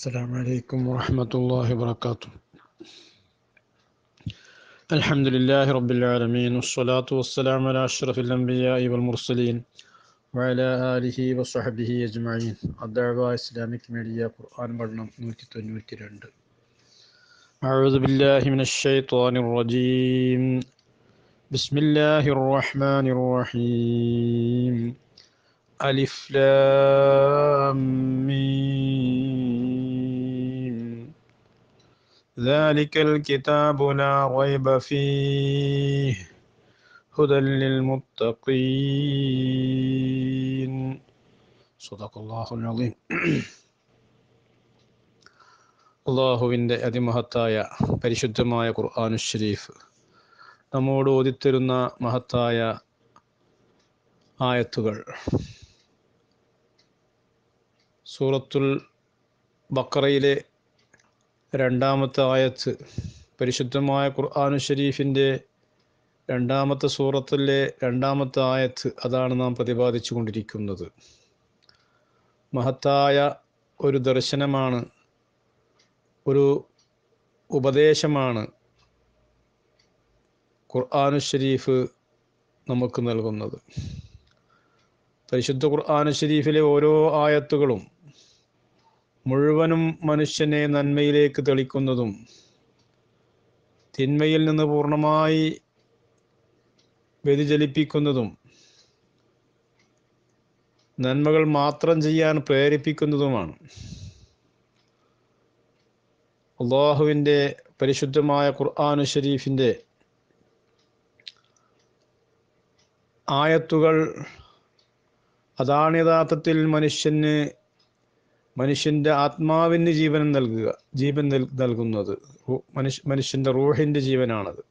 السلام عليكم ورحمة الله وبركاته الحمد لله رب العالمين والصلاة والسلام على أشرف الأنبياء والمرسلين وعلى آله وصحبه أجمعين الدعوة إسلامك ميديا قرآن مرنم نوتي تنوتي رند أعوذ بالله من الشيطان الرجيم بسم الله الرحمن الرحيم ألف لام مين ذلك الكتاب لا ريب فيه هدى للمتقين صدق الله العظيم അള്ളാഹുവിൻ്റെ അതിമഹത്തായ പരിശുദ്ധമായ ഖുർആാനു ഷരീഫ് നമ്മോട് ഓതിത്തരുന്ന മഹത്തായ ആയത്തുകൾ സൂറത്തുൽ ബക്കറയിലെ രണ്ടാമത്തെ ആയത്ത് പരിശുദ്ധമായ ഖുർആാനു ഷരീഫിൻ്റെ രണ്ടാമത്തെ സൂറത്തിലെ രണ്ടാമത്തെ ആയത്ത് അതാണ് നാം പ്രതിപാദിച്ചു കൊണ്ടിരിക്കുന്നത് മഹത്തായ ഒരു ദർശനമാണ് ഒരു ഉപദേശമാണ് ഖുർആാനു ഷരീഫ് നമുക്ക് നൽകുന്നത് പരിശുദ്ധ ഖുർആാനു ഷരീഫിലെ ഓരോ ആയത്തുകളും മുഴുവനും മനുഷ്യനെ നന്മയിലേക്ക് തെളിക്കുന്നതും തിന്മയിൽ നിന്ന് പൂർണ്ണമായി വ്യതിചലിപ്പിക്കുന്നതും നന്മകൾ മാത്രം ചെയ്യാൻ പ്രേരിപ്പിക്കുന്നതുമാണ് അള്ളാഹുവിൻ്റെ പരിശുദ്ധമായ ഖുർആാനു ഷരീഫിൻ്റെ ആയത്തുകൾ അതാണ് യഥാർത്ഥത്തിൽ മനുഷ്യന് മനുഷ്യന്റെ ആത്മാവിന് ജീവൻ നൽകുക ജീവൻ നൽകുന്നത് മനുഷ്യ മനുഷ്യന്റെ റൂഹിൻ്റെ ജീവനാണത്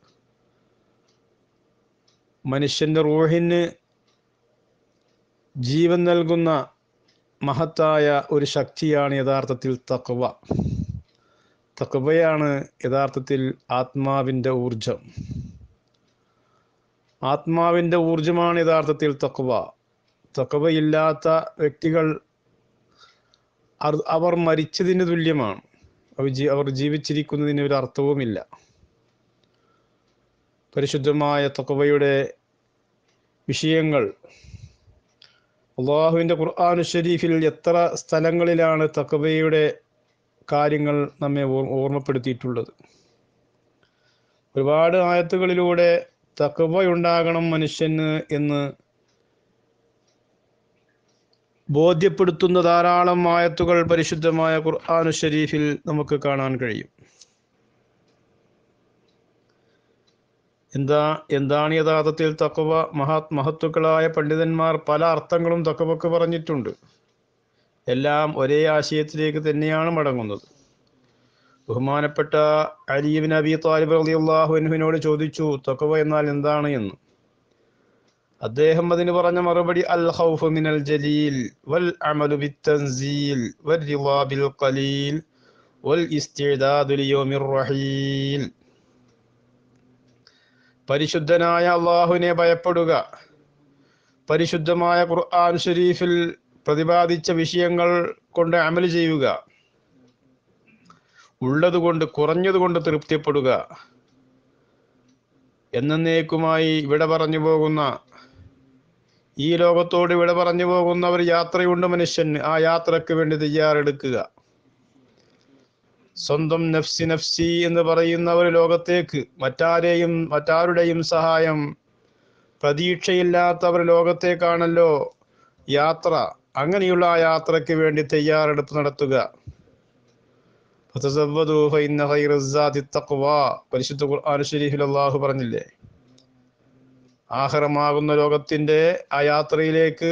മനുഷ്യന്റെ റൂഹിന് ജീവൻ നൽകുന്ന മഹത്തായ ഒരു ശക്തിയാണ് യഥാർത്ഥത്തിൽ തക്വ തക്വയാണ് യഥാർത്ഥത്തിൽ ആത്മാവിൻ്റെ ഊർജം ആത്മാവിൻ്റെ ഊർജമാണ് യഥാർത്ഥത്തിൽ തക്വ തക്വയില്ലാത്ത വ്യക്തികൾ അവർ മരിച്ചതിന് തുല്യമാണ് അവർ അവർ ജീവിച്ചിരിക്കുന്നതിന് ഒരു അർത്ഥവുമില്ല പരിശുദ്ധമായ തക്കവയുടെ വിഷയങ്ങൾ അള്ളാഹുവിൻ്റെ ഖുർആാനു ഷെരീഫിൽ എത്ര സ്ഥലങ്ങളിലാണ് തക്കവയുടെ കാര്യങ്ങൾ നമ്മെ ഓർമ്മപ്പെടുത്തിയിട്ടുള്ളത് ഒരുപാട് ആയത്തുകളിലൂടെ തക്കവയുണ്ടാകണം മനുഷ്യന് എന്ന് ബോധ്യപ്പെടുത്തുന്ന ധാരാളം ആയത്തുകൾ പരിശുദ്ധമായ ഖുർആാനു ഷരീഫിൽ നമുക്ക് കാണാൻ കഴിയും എന്താ എന്താണ് യഥാർത്ഥത്തിൽ തക്കവ മഹാ മഹത്തുക്കളായ പണ്ഡിതന്മാർ പല അർത്ഥങ്ങളും തക്കവക്ക് പറഞ്ഞിട്ടുണ്ട് എല്ലാം ഒരേ ആശയത്തിലേക്ക് തന്നെയാണ് മടങ്ങുന്നത് ബഹുമാനപ്പെട്ട അലീബിൻ അബി താലിബ് അലി അള്ളാഹുവിനോട് ചോദിച്ചു തക്കവ എന്നാൽ എന്താണ് എന്ന് അദ്ദേഹം അതിന് പറഞ്ഞ മറുപടി അൽ ഖൗഫു മിനൽ ജലീൽ വൽ അമലു ബിത്തൻസീൽ വൽ റിളാ ബിൽ ഖലീൽ വൽ ഇസ്തിദാദു ലിയൗമിർ റഹീൽ പരിശുദ്ധനായ അള്ളാഹുവിനെ ഭയപ്പെടുക പരിശുദ്ധമായ ഖുർആൻ ഷരീഫിൽ പ്രതിപാദിച്ച വിഷയങ്ങൾ കൊണ്ട് അമൽ ചെയ്യുക ഉള്ളതുകൊണ്ട് കുറഞ്ഞതുകൊണ്ട് തൃപ്തിപ്പെടുക എന്നേക്കുമായി ഇവിടെ പറഞ്ഞു പോകുന്ന ഈ ലോകത്തോട് ഇവിടെ പറഞ്ഞു പോകുന്ന ഒരു യാത്രയുണ്ട് മനുഷ്യന് ആ യാത്രക്ക് വേണ്ടി തയ്യാറെടുക്കുക സ്വന്തം നഫ്സി നഫ്സി എന്ന് പറയുന്ന ഒരു ലോകത്തേക്ക് മറ്റാരെയും മറ്റാരുടെയും സഹായം പ്രതീക്ഷയില്ലാത്ത ഒരു ലോകത്തേക്കാണല്ലോ യാത്ര അങ്ങനെയുള്ള ആ യാത്രയ്ക്ക് വേണ്ടി തയ്യാറെടുപ്പ് നടത്തുക പരിശുദ്ധ ഖുർആൻ ഷരീഫിൽ അള്ളാഹു പറഞ്ഞില്ലേ ആഹാരമാകുന്ന ലോകത്തിൻ്റെ ആ യാത്രയിലേക്ക്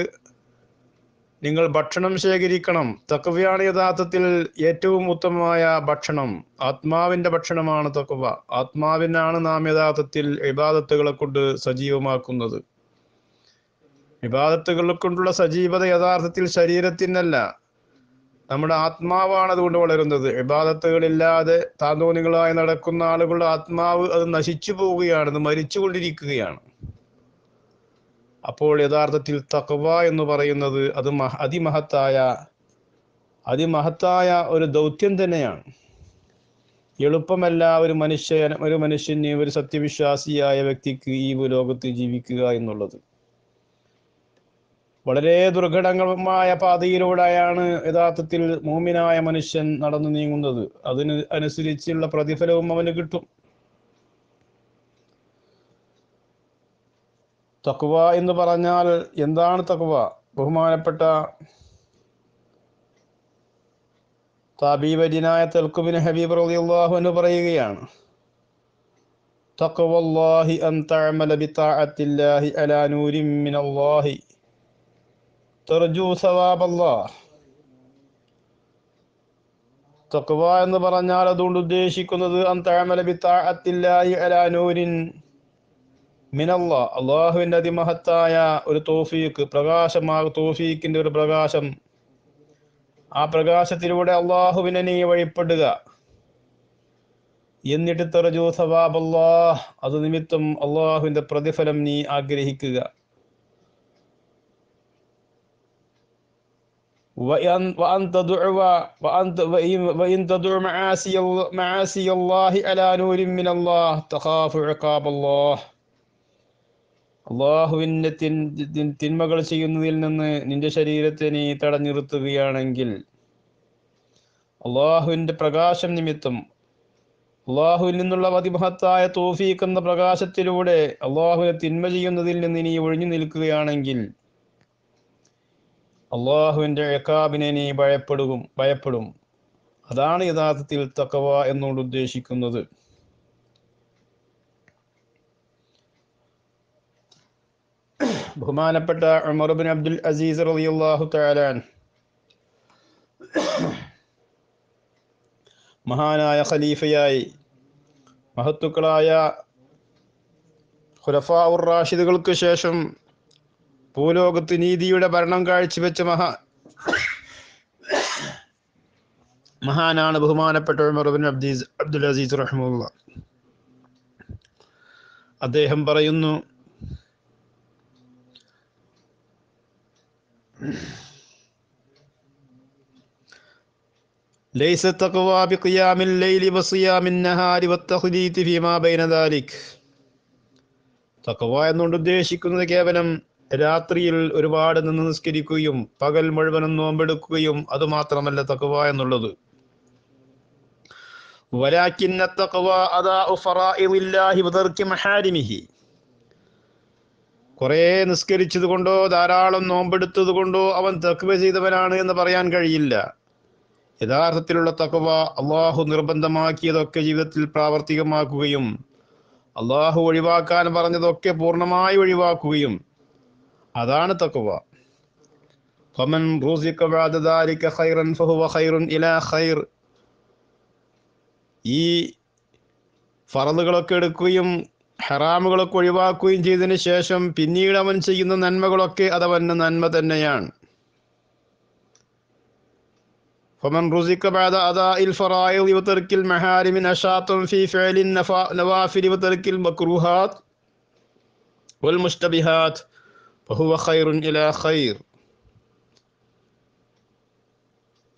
നിങ്ങൾ ഭക്ഷണം ശേഖരിക്കണം തക്കവയാണ് യഥാർത്ഥത്തിൽ ഏറ്റവും ഉത്തമമായ ഭക്ഷണം ആത്മാവിൻ്റെ ഭക്ഷണമാണ് തക്കവ ആത്മാവിനാണ് നാം യഥാർത്ഥത്തിൽ വിവാദത്തുകളെ കൊണ്ട് സജീവമാക്കുന്നത് വിവാദത്തുകളെ കൊണ്ടുള്ള സജീവത യഥാർത്ഥത്തിൽ ശരീരത്തിനല്ല നമ്മുടെ ആത്മാവാണ് അതുകൊണ്ട് വളരുന്നത് വിവാദത്തുകളില്ലാതെ താന്തോന്നികളായി നടക്കുന്ന ആളുകളുടെ ആത്മാവ് അത് നശിച്ചു പോവുകയാണ് അത് മരിച്ചുകൊണ്ടിരിക്കുകയാണ് അപ്പോൾ യഥാർത്ഥത്തിൽ തക്വ എന്ന് പറയുന്നത് അത് മഹ അതിമഹത്തായ അതിമഹത്തായ ഒരു ദൗത്യം തന്നെയാണ് എളുപ്പമല്ല ഒരു മനുഷ്യൻ ഒരു മനുഷ്യന് ഒരു സത്യവിശ്വാസിയായ വ്യക്തിക്ക് ഈ ലോകത്ത് ജീവിക്കുക എന്നുള്ളത് വളരെ ദുർഘടമായ പാതയിലൂടെയാണ് യഥാർത്ഥത്തിൽ മൂമിനായ മനുഷ്യൻ നടന്നു നീങ്ങുന്നത് അതിന് അനുസരിച്ചുള്ള പ്രതിഫലവും അവന് കിട്ടും തക്കുവ എന്ന് പറഞ്ഞാൽ എന്താണ് തക്കുവ ബഹുമാനപ്പെട്ട താബീബരിനായ തെൽക്കുബിൻ ഹബീബ് റളിയല്ലാഹു എന്ന് പറയുകയാണ് തഖവല്ലാഹി അൻ തഅമല ബിതാഅത്തില്ലാഹി അലാ നൂരിൻ മിനല്ലാഹി തർജു സവാബല്ലാഹ് തഖ്വ എന്ന് പറഞ്ഞാൽ അതുകൊണ്ട് ഉദ്ദേശിക്കുന്നത് അൻ തഅമല ബിതാഅത്തില്ലാഹി അലാ നൂരിൻ മിനല്ല അള്ളാഹുവിൻ്റെ അതിമഹത്തായ ഒരു തോഫീക്ക് പ്രകാശമാ തോഫീക്കിൻ്റെ ഒരു പ്രകാശം ആ പ്രകാശത്തിലൂടെ അള്ളാഹുവിനെ നീ വഴിപ്പെടുക എന്നിട്ട് തെറജു സവാബ് അള്ളാഹ് അത് നിമിത്തം അള്ളാഹുവിൻ്റെ പ്രതിഫലം നീ ആഗ്രഹിക്കുക وأن അള്ളാഹുവിന്റെ തിൻ തിന്മകൾ ചെയ്യുന്നതിൽ നിന്ന് നിന്റെ ശരീരത്തെ നീ തടഞ്ഞിറുത്തുകയാണെങ്കിൽ അള്ളാഹുവിന്റെ പ്രകാശം നിമിത്തം അള്ളാഹുവിൽ നിന്നുള്ള അതിമഹത്തായ തോഫീഖ് എന്ന പ്രകാശത്തിലൂടെ അള്ളാഹുവിനെ തിന്മ ചെയ്യുന്നതിൽ നിന്ന് നീ ഒഴിഞ്ഞു നിൽക്കുകയാണെങ്കിൽ അള്ളാഹുവിന്റെ എക്കാബിനെ നീ ഭയപ്പെടും ഭയപ്പെടും അതാണ് യഥാർത്ഥത്തിൽ തക്കവ എന്നോട് ഉദ്ദേശിക്കുന്നത് ബഹുമാനപ്പെട്ട ഉമർബിൻ അബ്ദുൽ അസീസ് റളിയല്ലാഹു തആലാൻ മഹാനായ ഖലീഫയായി മഹത്തുക്കളായ ഖുലഫാ ഉർ റാഷിദുകൾക്ക് ശേഷം ഭൂലോകത്ത് നീതിയുടെ ഭരണം കാഴ്ചവെച്ച മഹാ മഹാനാണ് ബഹുമാനപ്പെട്ട ഉമർബിൻ അബ്ദീസ് അബ്ദുൽ അസീസ് റഹ്മുള്ള അദ്ദേഹം പറയുന്നു ليس التقوى بقيام الليل وصيام النهار والتخليط فيما بين ذلك തക്കവ എന്നുകൊണ്ട് ഉദ്ദേശിക്കുന്നത് കേവലം രാത്രിയിൽ ഒരുപാട് നിന്ന് നിസ്കരിക്കുകയും പകൽ മുഴുവനും നോമ്പെടുക്കുകയും അതുമാത്രമല്ല തക്കവ എന്നുള്ളത് വലാക്കിന്ന തക്കവ അതാ ഫറാഇല്ലാഹി വദർക്കി മഹാരിമിഹി കുറെ നിസ്കരിച്ചത് കൊണ്ടോ ധാരാളം നോമ്പെടുത്തത് കൊണ്ടോ അവൻ തക്വ ചെയ്തവനാണ് എന്ന് പറയാൻ കഴിയില്ല യഥാർത്ഥത്തിലുള്ള തക്വ അള്ളാഹു നിർബന്ധമാക്കിയതൊക്കെ ജീവിതത്തിൽ പ്രാവർത്തികമാക്കുകയും അള്ളാഹു ഒഴിവാക്കാൻ പറഞ്ഞതൊക്കെ പൂർണ്ണമായി ഒഴിവാക്കുകയും അതാണ് തക്വ ഫമൻ ഖൈറൻ ഫഹുവ ഖൈറുൻ ഇലാ ഖൈർ ഈ ഫറലുകളൊക്കെ എടുക്കുകയും ഹറാമുകളൊക്കെ ഒഴിവാക്കുകയും ചെയ്തതിന് ശേഷം പിന്നീട് അവൻ ചെയ്യുന്ന നന്മകളൊക്കെ അതവന് നന്മ തന്നെയാണ്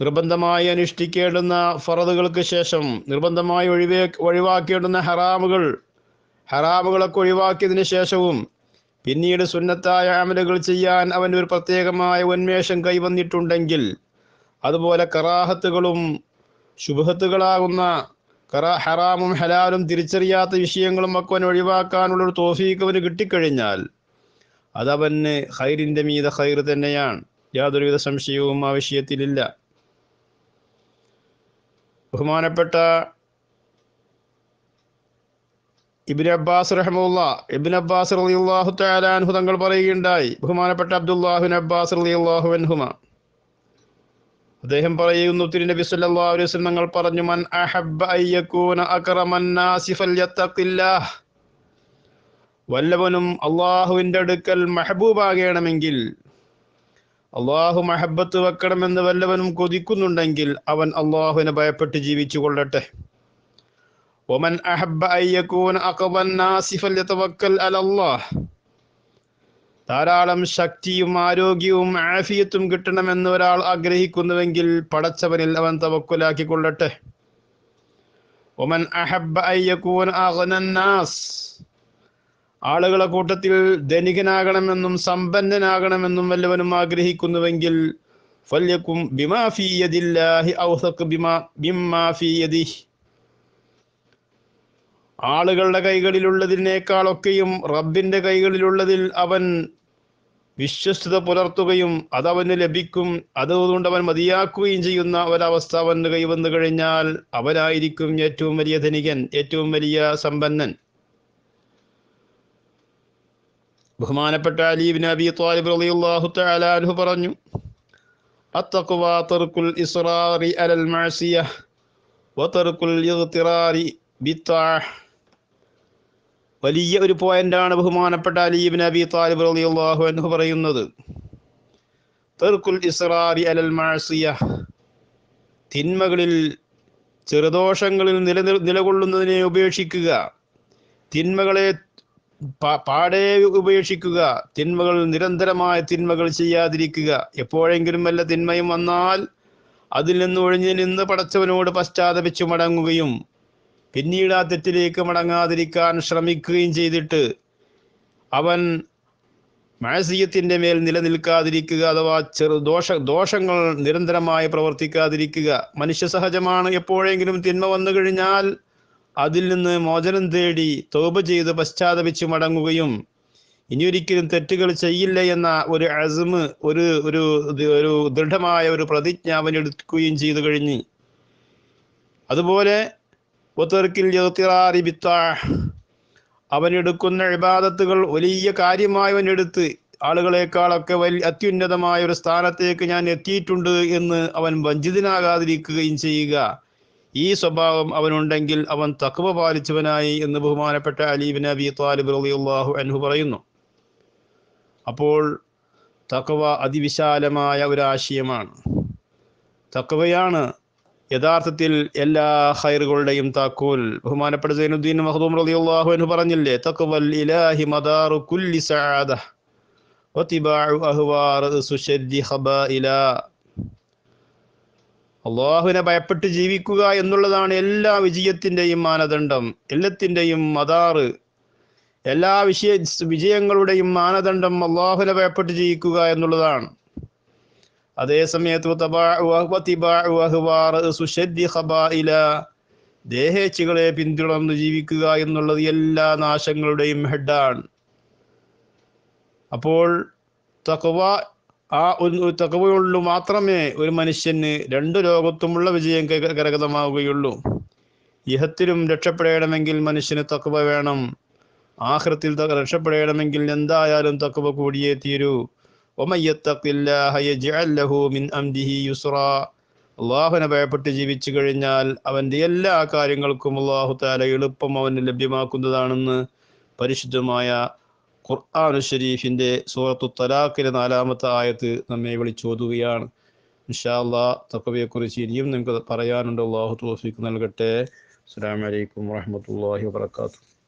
നിർബന്ധമായി അനുഷ്ഠിക്കേണ്ടുന്ന ഫറതുകൾക്ക് ശേഷം നിർബന്ധമായി ഒഴിവേ ഒഴിവാക്കേണ്ടുന്ന ഹറാമുകൾ ഹറാമുകളൊക്കെ ഒഴിവാക്കിയതിനു ശേഷവും പിന്നീട് സുന്നത്തായ അമലുകൾ ചെയ്യാൻ അവൻ ഒരു പ്രത്യേകമായ ഉന്മേഷം കൈവന്നിട്ടുണ്ടെങ്കിൽ അതുപോലെ കറാഹത്തുകളും ശുഭത്തുകളാകുന്ന കറാ ഹറാമും ഹലാലും തിരിച്ചറിയാത്ത വിഷയങ്ങളും ഒക്കെ അവൻ ഒരു തോഫീക്ക് അവന് കിട്ടിക്കഴിഞ്ഞാൽ അതവന് ഹൈറിൻ്റെ മീത ഹൈർ തന്നെയാണ് യാതൊരുവിധ സംശയവും ആവശ്യത്തിലില്ല ബഹുമാനപ്പെട്ട ഇബിൻ അബ്ബാസ് റഹമുല്ല ഇബിൻ അബ്ബാസ് അലി അള്ളാഹു താലാൻഹു തങ്ങൾ പറയുകയുണ്ടായി ബഹുമാനപ്പെട്ട അബ്ദുല്ലാഹുബിൻ അബ്ബാസ് അലി അള്ളാഹു അൻഹുമ അദ്ദേഹം പറയുന്നു തിരുനബി സല്ലല്ലാഹു അലൈഹി വസല്ലം തങ്ങൾ പറഞ്ഞു മൻ അഹബ്ബ അയ്യകൂന അക്റമൻ നാസി ഫൽയത്തഖില്ലാഹ് വല്ലവനും അള്ളാഹുവിൻ്റെ അടുക്കൽ മെഹബൂബാകേണമെങ്കിൽ അള്ളാഹു മഹബത്ത് വെക്കണമെന്ന് വല്ലവനും കൊതിക്കുന്നുണ്ടെങ്കിൽ അവൻ അള്ളാഹുവിനെ ഭയപ്പെട്ട് ജീവിച്ചു കൊള്ളട്ടെ ومن أحب أن يكون أقوى الناس فليتوكل على الله ധാരാളം ശക്തിയും ആരോഗ്യവും ആഫിയത്തും കിട്ടണമെന്ന് ഒരാൾ ആഗ്രഹിക്കുന്നുവെങ്കിൽ പടച്ചവനിൽ അവൻ തവക്കുലാക്കി കൊള്ളട്ടെ ഒമൻ അഹബ് അയ്യക്കൂൻ അഹ്നന്നാസ് ആളുകളെ കൂട്ടത്തിൽ ധനികനാകണമെന്നും സമ്പന്നനാകണമെന്നും വല്ലവനും ആഗ്രഹിക്കുന്നുവെങ്കിൽ ഫല്യക്കും ബിമാഫിയതില്ലാഹി ഔസക് ബിമാ ബിമാഫിയദിഹ് ആളുകളുടെ കൈകളിലുള്ളതിനേക്കാളൊക്കെയും റബ്ബിൻ്റെ കൈകളിലുള്ളതിൽ അവൻ വിശ്വസ്തത പുലർത്തുകയും അതവന് ലഭിക്കും അതുകൊണ്ട് അവൻ മതിയാക്കുകയും ചെയ്യുന്ന ഒരവസ്ഥ അവന് കൈവന്നു കഴിഞ്ഞാൽ അവനായിരിക്കും ഏറ്റവും വലിയ ധനികൻ ഏറ്റവും വലിയ സമ്പന്നൻ ബഹുമാനപ്പെട്ട അലീബിൻ അബി താലിബ് റളിയല്ലാഹു തആല അൻഹു പറഞ്ഞു അത്തഖ്വ തർക്കുൽ ഇസ്റാറി അലൽ മഅസിയ വതർക്കുൽ ഇഗ്തിറാരി ബിത്താഹ് വലിയ ഒരു പോയിന്റാണ് ബഹുമാനപ്പെട്ട അലീബിൻ അബി താലിബ് അലി അള്ളാഹു എന്ന് പറയുന്നത് അലൽ തിന്മകളിൽ ചെറുദോഷങ്ങളിൽ നില നിലകൊള്ളുന്നതിനെ ഉപേക്ഷിക്കുക തിന്മകളെ പാടെ ഉപേക്ഷിക്കുക തിന്മകൾ നിരന്തരമായ തിന്മകൾ ചെയ്യാതിരിക്കുക എപ്പോഴെങ്കിലും വല്ല തിന്മയും വന്നാൽ അതിൽ നിന്ന് ഒഴിഞ്ഞു നിന്ന് പടച്ചവനോട് പശ്ചാത്തപിച്ചു മടങ്ങുകയും പിന്നീട് ആ തെറ്റിലേക്ക് മടങ്ങാതിരിക്കാൻ ശ്രമിക്കുകയും ചെയ്തിട്ട് അവൻ മാനസീയത്തിൻ്റെ മേൽ നിലനിൽക്കാതിരിക്കുക അഥവാ ചെറു ദോഷ ദോഷങ്ങൾ നിരന്തരമായി പ്രവർത്തിക്കാതിരിക്കുക മനുഷ്യ സഹജമാണ് എപ്പോഴെങ്കിലും തിന്മ വന്നു കഴിഞ്ഞാൽ അതിൽ നിന്ന് മോചനം തേടി തോപ ചെയ്ത് പശ്ചാത്തപിച്ച് മടങ്ങുകയും ഇനിയൊരിക്കലും തെറ്റുകൾ ചെയ്യില്ല എന്ന ഒരു അസമ് ഒരു ഒരു ഒരു ദൃഢമായ ഒരു പ്രതിജ്ഞ അവനെടുക്കുകയും ചെയ്തു കഴിഞ്ഞ് അതുപോലെ അവൻ എടുക്കുന്ന ഇബാദത്തുകൾ വലിയ എടുത്ത് ആളുകളെക്കാളൊക്കെ വലിയ അത്യുന്നതമായ ഒരു സ്ഥാനത്തേക്ക് ഞാൻ എത്തിയിട്ടുണ്ട് എന്ന് അവൻ വഞ്ചിതനാകാതിരിക്കുകയും ചെയ്യുക ഈ സ്വഭാവം അവനുണ്ടെങ്കിൽ അവൻ തക്കവ പാലിച്ചവനായി എന്ന് ബഹുമാനപ്പെട്ട അലീബിൻ അബി താലിബ് റലിയുള്ളാഹു അൻഹു പറയുന്നു അപ്പോൾ തക്കവ അതിവിശാലമായ ഒരു ആശയമാണ് തക്കവയാണ് യഥാർത്ഥത്തിൽ എല്ലാ ഹൈറുകളുടെയും താക്കോൽ ബഹുമാനപ്പെട്ട സൈനുദ്ദീൻ മഹദൂം റളിയല്ലാഹു അൻഹു പറഞ്ഞില്ലേ തഖ്വൽ ഇലാഹി മദാറു കുല്ലി സആദ വതിബാഉ അഹ്വാർ സുശദ്ദി ഖബായില അള്ളാഹുവിനെ ഭയപ്പെട്ട് ജീവിക്കുക എന്നുള്ളതാണ് എല്ലാ വിജയത്തിൻ്റെയും മാനദണ്ഡം എല്ലാത്തിൻ്റെയും മദാറ് എല്ലാ വിഷയ വിജയങ്ങളുടെയും മാനദണ്ഡം അള്ളാഹുവിനെ ഭയപ്പെട്ട് ജീവിക്കുക എന്നുള്ളതാണ് അതേ സമയത്ത് ദേഹേച്ചുകളെ പിന്തുടർന്ന് ജീവിക്കുക എന്നുള്ളത് എല്ലാ നാശങ്ങളുടെയും ഹെഡാണ് അപ്പോൾ തക്കവ ആ ഒരു തകവയുള്ളൂ മാത്രമേ ഒരു മനുഷ്യന് രണ്ടു ലോകത്തുമുള്ള വിജയം കരകതമാവുകയുള്ളൂ ഇഹത്തിലും രക്ഷപ്പെടണമെങ്കിൽ മനുഷ്യന് തക്കവ വേണം ആഹൃത്തിൽ രക്ഷപ്പെടണമെങ്കിൽ എന്തായാലും തക്കവ കൂടിയേ തീരൂ ومن يتق الله يجعل له من امره يسرا അള്ളാഹുവിനെ ഭയപ്പെട്ട് ജീവിച്ചു കഴിഞ്ഞാൽ അവൻ്റെ എല്ലാ കാര്യങ്ങൾക്കും അള്ളാഹു താല എളുപ്പം അവന് ലഭ്യമാക്കുന്നതാണെന്ന് പരിശുദ്ധമായ ഖുർആാനു ഷരീഫിൻ്റെ സൂറത്തു തലാഖിലെ നാലാമത്തെ ആയത്ത് നമ്മെ വിളിച്ചോതുകയാണ് ഇൻഷാല്ലാ തക്കവയെക്കുറിച്ച് ഇനിയും നിങ്ങൾക്ക് പറയാനുണ്ട് അള്ളാഹു തോഫിക്ക് നൽകട്ടെ അസ്സാം വലൈക്കും വാഹമത്തല്ലാഹി വാത്തു